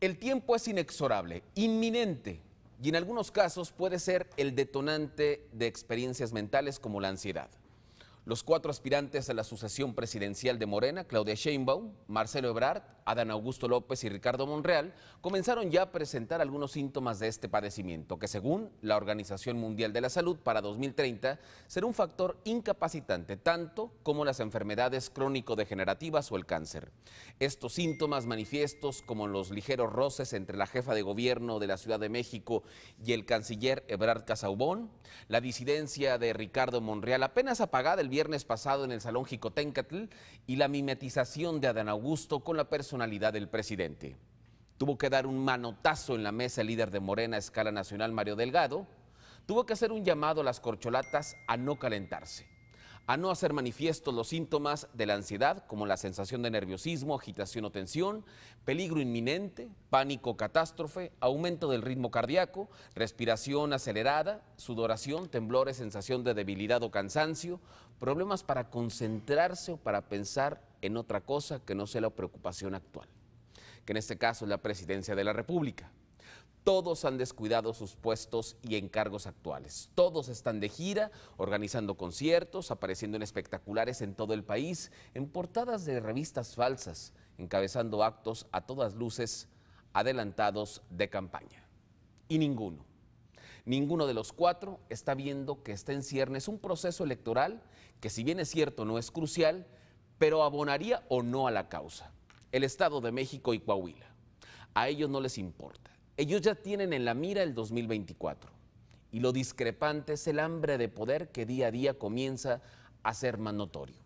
El tiempo es inexorable, inminente, y en algunos casos puede ser el detonante de experiencias mentales como la ansiedad. Los cuatro aspirantes a la sucesión presidencial de Morena, Claudia Sheinbaum, Marcelo Ebrard Adán Augusto López y Ricardo Monreal, comenzaron ya a presentar algunos síntomas de este padecimiento, que según la Organización Mundial de la Salud para 2030 será un factor incapacitante, tanto como las enfermedades crónico-degenerativas o el cáncer. Estos síntomas manifiestos, como los ligeros roces entre la jefa de gobierno de la Ciudad de México y el canciller Ebrard Casaubón, la disidencia de Ricardo Monreal apenas apagada el viernes pasado en el Salón Jicotencatl y la mimetización de Adán Augusto con la persona personalidad del presidente. Tuvo que dar un manotazo en la mesa el líder de Morena a escala nacional, Mario Delgado. Tuvo que hacer un llamado a las corcholatas a no calentarse, a no hacer manifiestos los síntomas de la ansiedad, como la sensación de nerviosismo, agitación o tensión, peligro inminente, pánico, catástrofe, aumento del ritmo cardíaco, respiración acelerada, sudoración, temblores, sensación de debilidad o cansancio, problemas para concentrarse o para pensar en otra cosa que no sea la preocupación actual, que en este caso es la presidencia de la República. Todos han descuidado sus puestos y encargos actuales. Todos están de gira, organizando conciertos, apareciendo en espectaculares en todo el país, en portadas de revistas falsas, encabezando actos a todas luces adelantados de campaña. Y ninguno, ninguno de los cuatro está viendo que está en ciernes un proceso electoral que si bien es cierto no es crucial, pero abonaría o no a la causa. El Estado de México y Coahuila. A ellos no les importa. Ellos ya tienen en la mira el 2024. Y lo discrepante es el hambre de poder que día a día comienza a ser más notorio.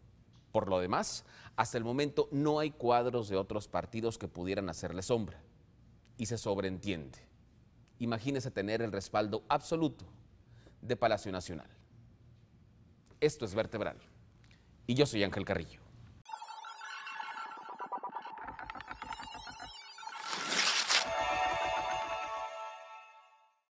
Por lo demás, hasta el momento no hay cuadros de otros partidos que pudieran hacerle sombra. Y se sobreentiende. Imagínese tener el respaldo absoluto de Palacio Nacional. Esto es Vertebral. Y yo soy Ángel Carrillo.